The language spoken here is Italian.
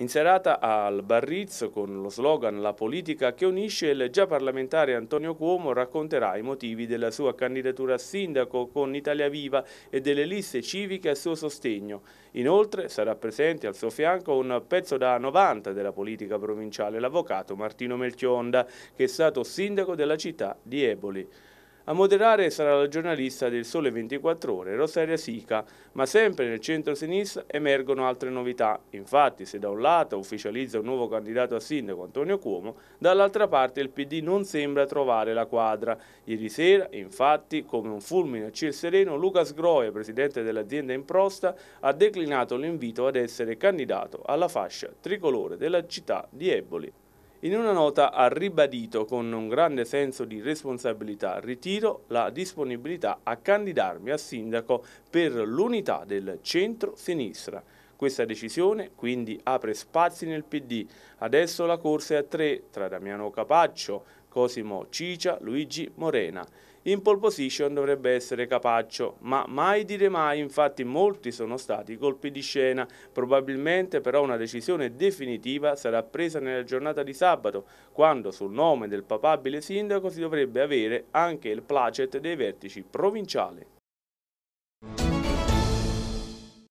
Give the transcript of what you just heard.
in serata al Barrizzo con lo slogan La politica che unisce il già parlamentare Antonio Cuomo racconterà i motivi della sua candidatura a sindaco con Italia Viva e delle liste civiche a suo sostegno. Inoltre sarà presente al suo fianco un pezzo da 90 della politica provinciale, l'avvocato Martino Melchionda, che è stato sindaco della città di Eboli. A moderare sarà la giornalista del Sole 24 Ore, Rosaria Sica, ma sempre nel centro-sinistra emergono altre novità. Infatti, se da un lato ufficializza un nuovo candidato a sindaco Antonio Cuomo, dall'altra parte il PD non sembra trovare la quadra. Ieri sera, infatti, come un fulmine a ciel sereno, Lucas Groe, presidente dell'azienda Improsta, ha declinato l'invito ad essere candidato alla fascia tricolore della città di Eboli. In una nota ha ribadito con un grande senso di responsabilità ritiro la disponibilità a candidarmi a sindaco per l'unità del centro-sinistra. Questa decisione quindi apre spazi nel PD. Adesso la corsa è a tre tra Damiano Capaccio, Cosimo Ciccia, Luigi Morena. In pole position dovrebbe essere Capaccio, ma mai dire mai, infatti molti sono stati i colpi di scena. Probabilmente però una decisione definitiva sarà presa nella giornata di sabato, quando sul nome del papabile sindaco si dovrebbe avere anche il placet dei vertici provinciali.